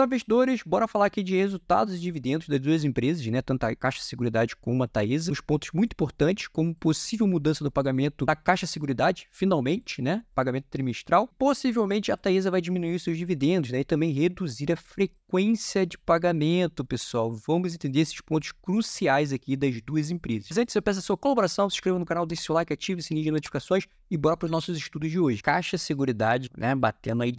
Investidores, bora falar aqui de resultados e dividendos das duas empresas, né? Tanto a Caixa Seguridade como a Taesa. Os pontos muito importantes, como possível mudança do pagamento da Caixa Seguridade, finalmente, né? Pagamento trimestral. Possivelmente a Taesa vai diminuir seus dividendos, né? E também reduzir a frequência de pagamento, pessoal. Vamos entender esses pontos cruciais aqui das duas empresas. Mas antes, eu peço a sua colaboração, se inscreva no canal, deixe seu like, ative o sininho de notificações e bora para os nossos estudos de hoje. Caixa Seguridade, né? Batendo aí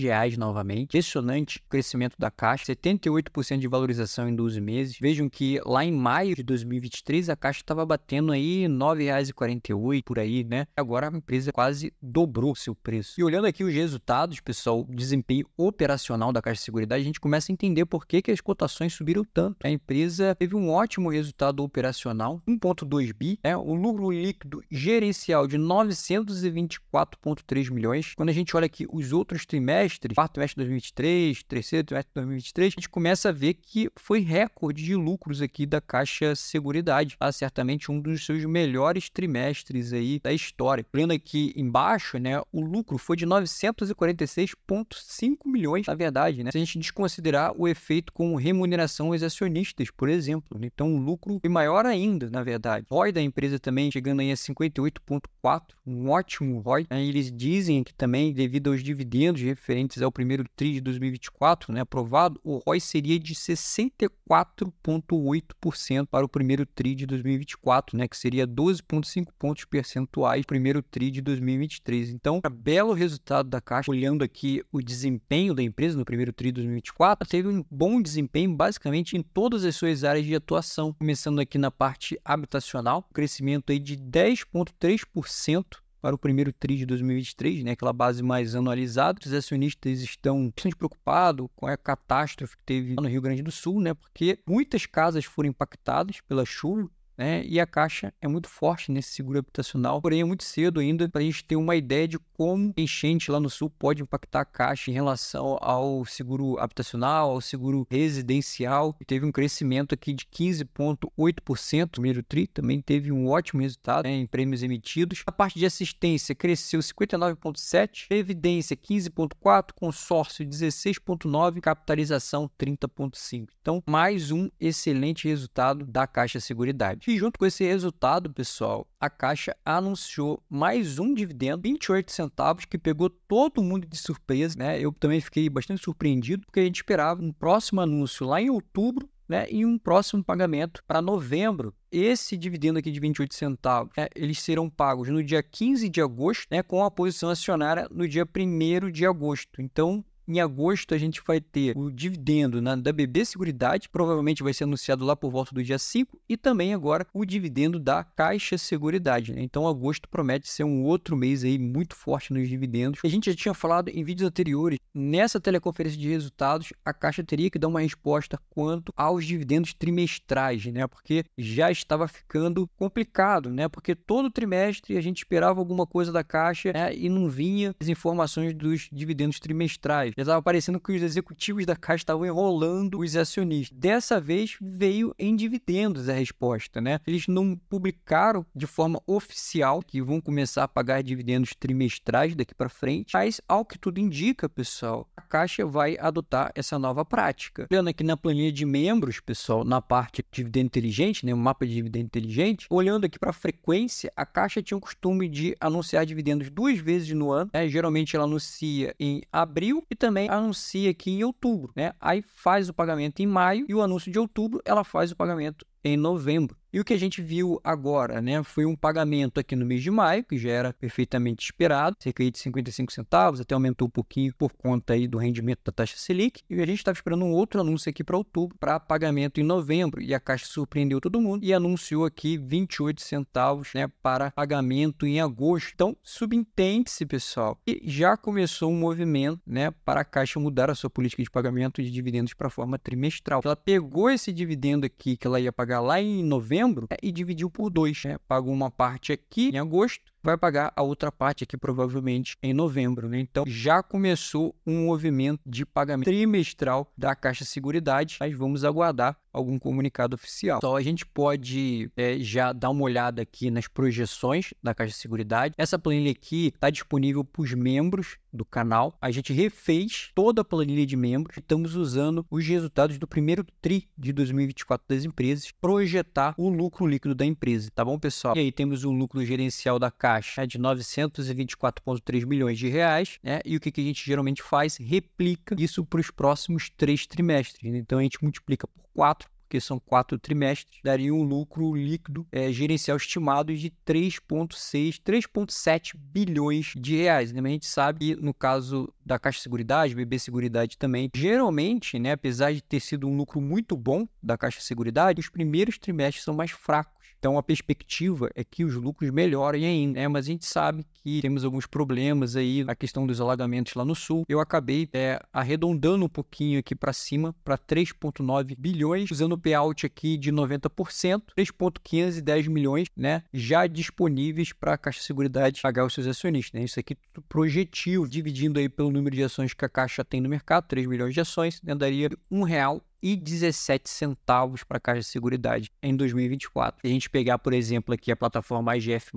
reais novamente. Impressionante crescimento da Caixa, 78% de valorização em 12 meses. Vejam que lá em maio de 2023 a Caixa estava batendo aí R$ 9,48 por aí, né? Agora a empresa quase dobrou seu preço. E olhando aqui os resultados, pessoal, desempenho operacional da Caixa de Seguridade, a gente começa a entender por que, que as cotações subiram tanto. A empresa teve um ótimo resultado operacional, 1,2 bi, né? o lucro líquido gerencial de 924,3 milhões. Quando a gente olha aqui os outros trimestres, quarto trimestre de 2023, terceiro trimestre de 2023, a gente começa a ver que foi recorde de lucros aqui da Caixa Seguridade, tá? certamente um dos seus melhores trimestres aí da história. Olhando aqui embaixo, né, o lucro foi de 946,5 milhões, na verdade, né? Se a gente desconsiderar o efeito com remuneração aos acionistas, por exemplo, né? então o lucro foi maior ainda, na verdade. O ROI da empresa também chegando aí a 58,4, um ótimo ROI. Eles dizem que também devido aos dividendos referentes ao primeiro tri de 2024 2024, né, aprovado, o ROI seria de 64,8% para o primeiro TRI de 2024, né, que seria 12,5 pontos percentuais primeiro TRI de 2023. Então, belo resultado da Caixa, olhando aqui o desempenho da empresa no primeiro TRI de 2024, teve um bom desempenho basicamente em todas as suas áreas de atuação, começando aqui na parte habitacional, crescimento aí de 10,3% para o primeiro TRI de 2023, né, aquela base mais anualizada. Os acionistas estão bastante preocupados com a catástrofe que teve no Rio Grande do Sul, né, porque muitas casas foram impactadas pela chuva, né? E a Caixa é muito forte nesse seguro habitacional, porém é muito cedo ainda para a gente ter uma ideia de como enchente lá no sul pode impactar a Caixa em relação ao seguro habitacional, ao seguro residencial. E teve um crescimento aqui de 15,8% no primeiro TRI, também teve um ótimo resultado né, em prêmios emitidos. A parte de assistência cresceu 59,7%, previdência 15,4%, consórcio 16,9%, capitalização 30,5%. Então, mais um excelente resultado da Caixa Seguridade. E junto com esse resultado, pessoal, a Caixa anunciou mais um dividendo, 28 centavos, que pegou todo mundo de surpresa, né? Eu também fiquei bastante surpreendido, porque a gente esperava um próximo anúncio lá em outubro, né, e um próximo pagamento para novembro. Esse dividendo aqui de 28 centavos, né, eles serão pagos no dia 15 de agosto, né, com a posição acionária no dia 1 de agosto. Então, em agosto, a gente vai ter o dividendo na, da BB Seguridade, provavelmente vai ser anunciado lá por volta do dia 5, e também agora o dividendo da Caixa Seguridade. Né? Então, agosto promete ser um outro mês aí muito forte nos dividendos. A gente já tinha falado em vídeos anteriores, nessa teleconferência de resultados, a Caixa teria que dar uma resposta quanto aos dividendos trimestrais, né? Porque já estava ficando complicado, né? Porque todo trimestre a gente esperava alguma coisa da Caixa né? e não vinha as informações dos dividendos trimestrais. Já estava parecendo que os executivos da Caixa estavam enrolando os acionistas. Dessa vez veio em dividendos a resposta, né? Eles não publicaram de forma oficial que vão começar a pagar dividendos trimestrais daqui para frente, mas ao que tudo indica, pessoal, a Caixa vai adotar essa nova prática. Olhando aqui na planilha de membros, pessoal, na parte de dividendo inteligente, né, o mapa de dividendo inteligente, olhando aqui para a frequência, a Caixa tinha o costume de anunciar dividendos duas vezes no ano, né? geralmente ela anuncia em abril e também anuncia aqui em outubro, né? Aí faz o pagamento em maio e o anúncio de outubro ela faz o pagamento em novembro. E o que a gente viu agora, né, foi um pagamento aqui no mês de maio, que já era perfeitamente esperado, cerca de 55 centavos, até aumentou um pouquinho por conta aí do rendimento da taxa Selic, e a gente estava esperando um outro anúncio aqui para outubro, para pagamento em novembro, e a Caixa surpreendeu todo mundo e anunciou aqui 28 centavos, né, para pagamento em agosto. Então, subentende-se, pessoal, e já começou um movimento, né, para a Caixa mudar a sua política de pagamento de dividendos para forma trimestral. Ela pegou esse dividendo aqui que ela ia pagar pagar lá em novembro é, e dividiu por dois. Né? Pagou uma parte aqui em agosto vai pagar a outra parte aqui provavelmente em novembro, né? Então já começou um movimento de pagamento trimestral da Caixa Seguridade, mas vamos aguardar algum comunicado oficial. Então a gente pode é, já dar uma olhada aqui nas projeções da Caixa Seguridade. Essa planilha aqui está disponível para os membros do canal. A gente refez toda a planilha de membros e estamos usando os resultados do primeiro TRI de 2024 das empresas, projetar o lucro líquido da empresa, tá bom, pessoal? E aí temos o lucro gerencial da Caixa caixa né, de 924,3 milhões de reais, né? E o que, que a gente geralmente faz? Replica isso para os próximos três trimestres. Né? Então a gente multiplica por quatro porque são quatro trimestres, daria um lucro líquido é, gerencial estimado de 3,6, 3,7 bilhões de reais. Né? a gente sabe que no caso da Caixa Seguridade, BB Seguridade também, geralmente, né, apesar de ter sido um lucro muito bom da Caixa Seguridade, os primeiros trimestres são mais fracos então, a perspectiva é que os lucros melhorem ainda, né? mas a gente sabe que temos alguns problemas aí, na questão dos alagamentos lá no sul. Eu acabei é, arredondando um pouquinho aqui para cima, para 3,9 bilhões, usando o payout aqui de 90%, 3,510 milhões, né? Já disponíveis para a Caixa de Seguridade pagar os seus acionistas, né? Isso aqui tudo projetivo, dividindo aí pelo número de ações que a Caixa tem no mercado, 3 milhões de ações, né? daria R$ 1,00 e 17 centavos para a Caixa de Seguridade em 2024. Se a gente pegar, por exemplo, aqui a plataforma IGF+,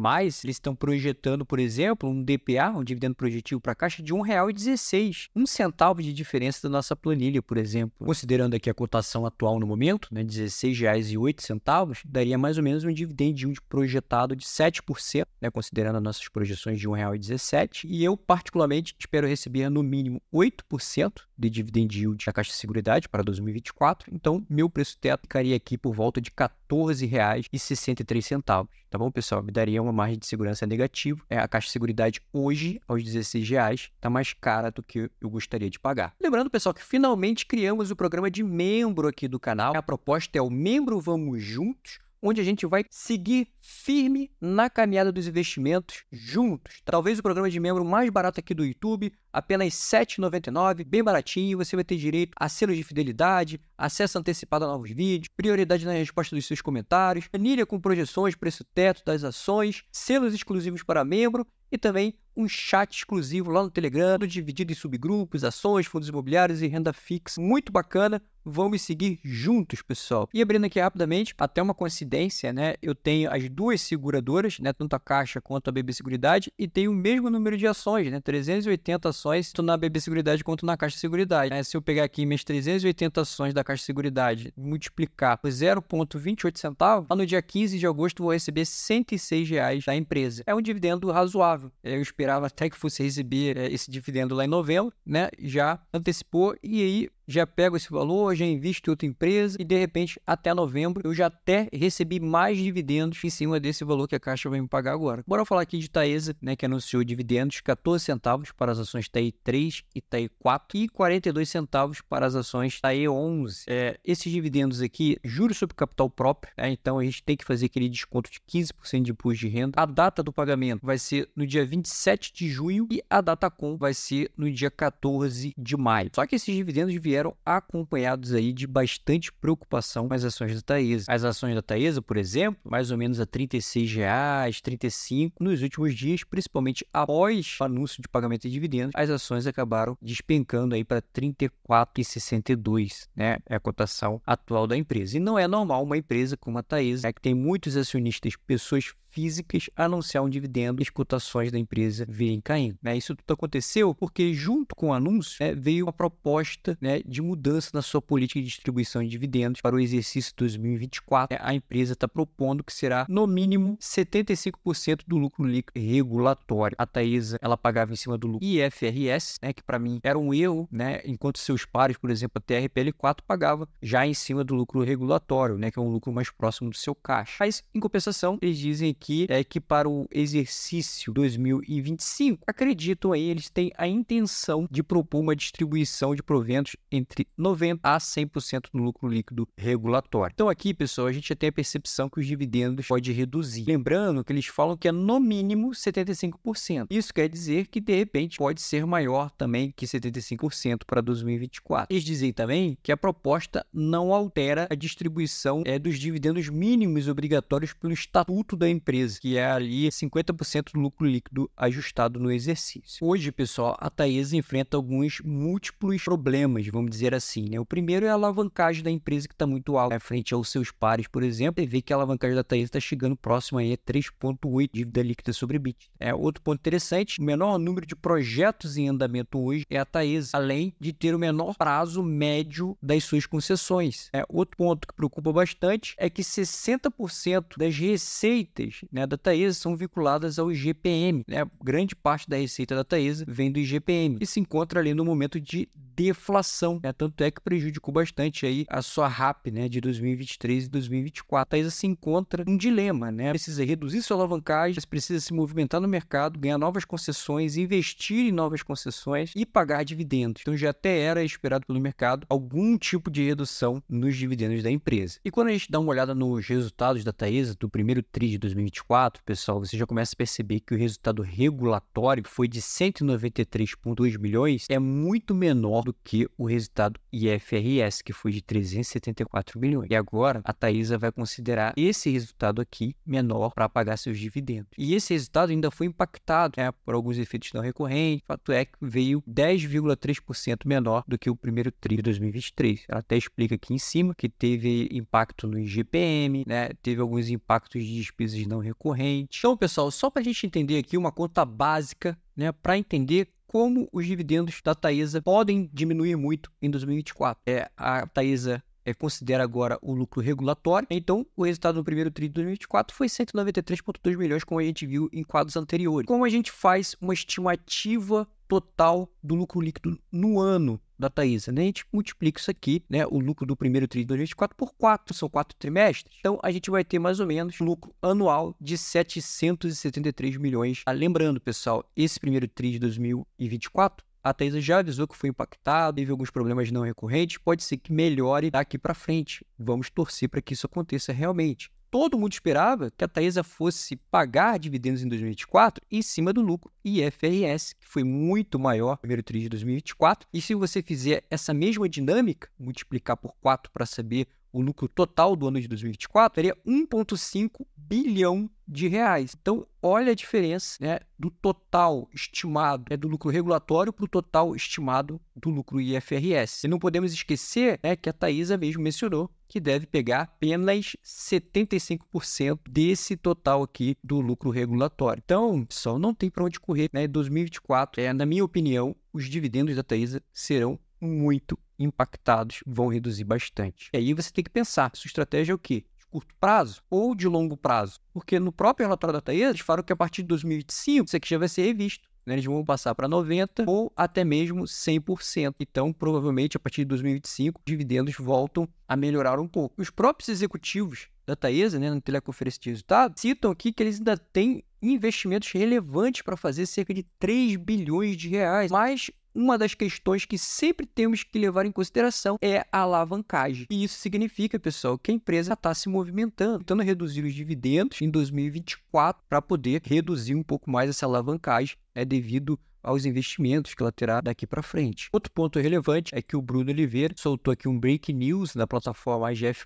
eles estão projetando, por exemplo, um DPA, um dividendo projetivo para a Caixa de R$ 1,16, um centavo de diferença da nossa planilha, por exemplo. Considerando aqui a cotação atual no momento, né, R$ 16,08, daria mais ou menos um dividendo de projetado de 7%, né, considerando as nossas projeções de R$ 1,17, e eu particularmente espero receber no mínimo 8% de dividend yield da Caixa de Seguridade para 2024 4, então meu preço teto ficaria aqui por volta de R$14,63. tá bom, pessoal? Me daria uma margem de segurança negativa. É, a Caixa de Seguridade hoje, aos R$16,00, está mais cara do que eu gostaria de pagar. Lembrando, pessoal, que finalmente criamos o programa de membro aqui do canal. A proposta é o Membro Vamos Juntos, onde a gente vai seguir firme na caminhada dos investimentos juntos. Talvez o programa de membro mais barato aqui do YouTube, apenas R$ 7,99, bem baratinho. Você vai ter direito a selos de fidelidade, acesso antecipado a novos vídeos, prioridade na resposta dos seus comentários, planilha com projeções, preço teto das ações, selos exclusivos para membro e também um chat exclusivo lá no Telegram, dividido em subgrupos, ações, fundos imobiliários e renda fixa. Muito bacana vão me seguir juntos, pessoal. E abrindo aqui rapidamente, até uma coincidência, né? Eu tenho as duas seguradoras, né? Tanto a Caixa quanto a BB Seguridade, e tenho o mesmo número de ações, né? 380 ações, tanto na BB Seguridade quanto na Caixa Seguridade. Né? Se eu pegar aqui minhas 380 ações da Caixa Seguridade multiplicar por 0,28 centavos, lá no dia 15 de agosto vou receber 106 reais da empresa. É um dividendo razoável. Eu esperava até que fosse receber eh, esse dividendo lá em novembro, né? Já antecipou e aí já pego esse valor, já invisto em outra empresa e de repente até novembro eu já até recebi mais dividendos em cima desse valor que a Caixa vai me pagar agora. Bora falar aqui de Taesa, né, que anunciou dividendos 14 centavos para as ações TAE 3 e TAE 4 e 42 centavos para as ações TAE 11. É, esses dividendos aqui, juros sobre capital próprio, né, então a gente tem que fazer aquele desconto de 15% de imposto de renda. A data do pagamento vai ser no dia 27 de junho e a data com vai ser no dia 14 de maio. Só que esses dividendos vieram vieram acompanhados aí de bastante preocupação com as ações da Taesa. As ações da Taesa, por exemplo, mais ou menos a R$ reais, 35 nos últimos dias, principalmente após o anúncio de pagamento de dividendos, as ações acabaram despencando aí para 34,62, né? É a cotação atual da empresa. E não é normal uma empresa como a Taesa, né, que tem muitos acionistas, pessoas físicas anunciar um dividendo e as cotações da empresa virem caindo. Né? Isso tudo aconteceu porque, junto com o anúncio, né, veio uma proposta né, de mudança na sua política de distribuição de dividendos para o exercício 2024. Né? A empresa está propondo que será, no mínimo, 75% do lucro líquido regulatório. A Taesa ela pagava em cima do lucro IFRS, né, que para mim era um erro, né, enquanto seus pares, por exemplo, a TRPL4 pagava já em cima do lucro regulatório, né, que é um lucro mais próximo do seu caixa. Mas, em compensação, eles dizem aqui é que para o exercício 2025, acreditam aí, eles têm a intenção de propor uma distribuição de proventos entre 90% a 100% do lucro líquido regulatório. Então aqui, pessoal, a gente já tem a percepção que os dividendos pode reduzir. Lembrando que eles falam que é no mínimo 75%. Isso quer dizer que, de repente, pode ser maior também que 75% para 2024. Eles dizem também que a proposta não altera a distribuição é, dos dividendos mínimos obrigatórios pelo estatuto da empresa empresa, que é ali 50% do lucro líquido ajustado no exercício. Hoje, pessoal, a Taesa enfrenta alguns múltiplos problemas, vamos dizer assim. Né? O primeiro é a alavancagem da empresa que está muito alta né? frente aos seus pares, por exemplo, e vê que a alavancagem da Taesa está chegando próximo a 3,8 dívida líquida sobre BIT. É outro ponto interessante, o menor número de projetos em andamento hoje é a Taesa, além de ter o menor prazo médio das suas concessões. É outro ponto que preocupa bastante é que 60% das receitas né, da Taesa são vinculadas ao IGPM. Né? Grande parte da receita da Taesa vem do IGPM e se encontra ali no momento de deflação, né? Tanto é que prejudicou bastante aí a sua RAP, né, de 2023 e 2024. A Taesa se encontra um dilema, né? Precisa reduzir sua alavancagem, precisa se movimentar no mercado, ganhar novas concessões, investir em novas concessões e pagar dividendos. Então já até era esperado pelo mercado algum tipo de redução nos dividendos da empresa. E quando a gente dá uma olhada nos resultados da Taesa do primeiro TRI de 2024, pessoal, você já começa a perceber que o resultado regulatório foi de 193,2 milhões, é muito menor do que o resultado IFRS, que foi de 374 milhões. E agora a Taísa vai considerar esse resultado aqui menor para pagar seus dividendos. E esse resultado ainda foi impactado né, por alguns efeitos não recorrentes. O fato é que veio 10,3% menor do que o primeiro TRI de 2023. Ela até explica aqui em cima que teve impacto no IGPM, né, teve alguns impactos de despesas não recorrentes. Então, pessoal, só para a gente entender aqui uma conta básica né, para entender como os dividendos da Taesa podem diminuir muito em 2024. É, a Taesa é, considera agora o lucro regulatório. Então, o resultado no primeiro trimestre de 2024 foi 193,2 milhões, como a gente viu em quadros anteriores. Como a gente faz uma estimativa total do lucro líquido no ano? da Taísa, né? A gente multiplica isso aqui, né? O lucro do primeiro trimestre de 2024 por 4, são quatro trimestres. Então a gente vai ter mais ou menos um lucro anual de 773 milhões. Ah, lembrando, pessoal, esse primeiro trimestre de 2024 a Taísa já avisou que foi impactada, teve alguns problemas não recorrentes, pode ser que melhore daqui para frente. Vamos torcer para que isso aconteça realmente todo mundo esperava que a Taesa fosse pagar dividendos em 2024 em cima do lucro IFRS, que foi muito maior no primeiro trimestre de 2024. E se você fizer essa mesma dinâmica, multiplicar por 4 para saber o lucro total do ano de 2024 seria 1,5 bilhão de reais. Então, olha a diferença né, do total estimado né, do lucro regulatório para o total estimado do lucro IFRS. E não podemos esquecer né, que a Taísa mesmo mencionou que deve pegar apenas 75% desse total aqui do lucro regulatório. Então, só não tem para onde correr. Né, 2024, é, na minha opinião, os dividendos da Taísa serão muito impactados vão reduzir bastante. E aí você tem que pensar, sua estratégia é o quê? De curto prazo ou de longo prazo? Porque no próprio relatório da Taesa, eles falam que a partir de 2025 isso aqui já vai ser revisto. Né? Eles vão passar para 90% ou até mesmo 100%. Então, provavelmente, a partir de 2025, dividendos voltam a melhorar um pouco. Os próprios executivos da Taesa, né, na teleconferência de resultado, citam aqui que eles ainda têm investimentos relevantes para fazer cerca de 3 bilhões de reais, mais uma das questões que sempre temos que levar em consideração é a alavancagem. E isso significa, pessoal, que a empresa está se movimentando, tentando reduzir os dividendos em 2024 para poder reduzir um pouco mais essa alavancagem, né, devido aos investimentos que ela terá daqui para frente. Outro ponto relevante é que o Bruno Oliveira soltou aqui um break news na plataforma AGF+,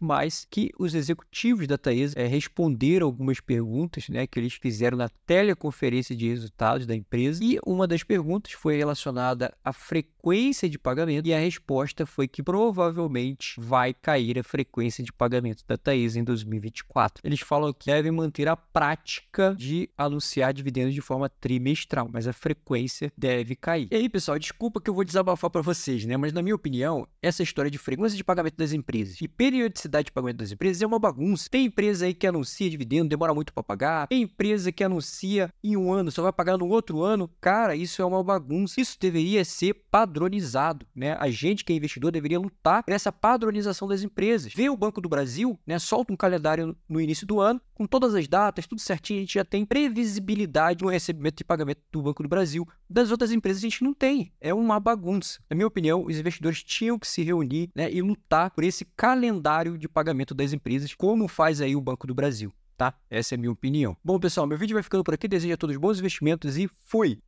que os executivos da Taesa é, responderam algumas perguntas né, que eles fizeram na teleconferência de resultados da empresa e uma das perguntas foi relacionada à frequência de pagamento e a resposta foi que provavelmente vai cair a frequência de pagamento da Taesa em 2024. Eles falam que devem manter a prática de anunciar dividendos de forma trimestral, mas a frequência Twitter deve cair. E aí, pessoal, desculpa que eu vou desabafar para vocês, né? Mas na minha opinião, essa história de frequência de pagamento das empresas e periodicidade de pagamento das empresas é uma bagunça. Tem empresa aí que anuncia dividendo, demora muito para pagar. Tem empresa que anuncia em um ano, só vai pagar no outro ano. Cara, isso é uma bagunça. Isso deveria ser padronizado, né? A gente que é investidor deveria lutar por essa padronização das empresas. Vê o Banco do Brasil, né? Solta um calendário no início do ano com todas as datas, tudo certinho, a gente já tem previsibilidade no recebimento de pagamento do Banco do Brasil das outras empresas a gente não tem. É uma bagunça. Na minha opinião, os investidores tinham que se reunir né, e lutar por esse calendário de pagamento das empresas, como faz aí o Banco do Brasil. Tá? Essa é a minha opinião. Bom, pessoal, meu vídeo vai ficando por aqui. Desejo a todos bons investimentos e fui!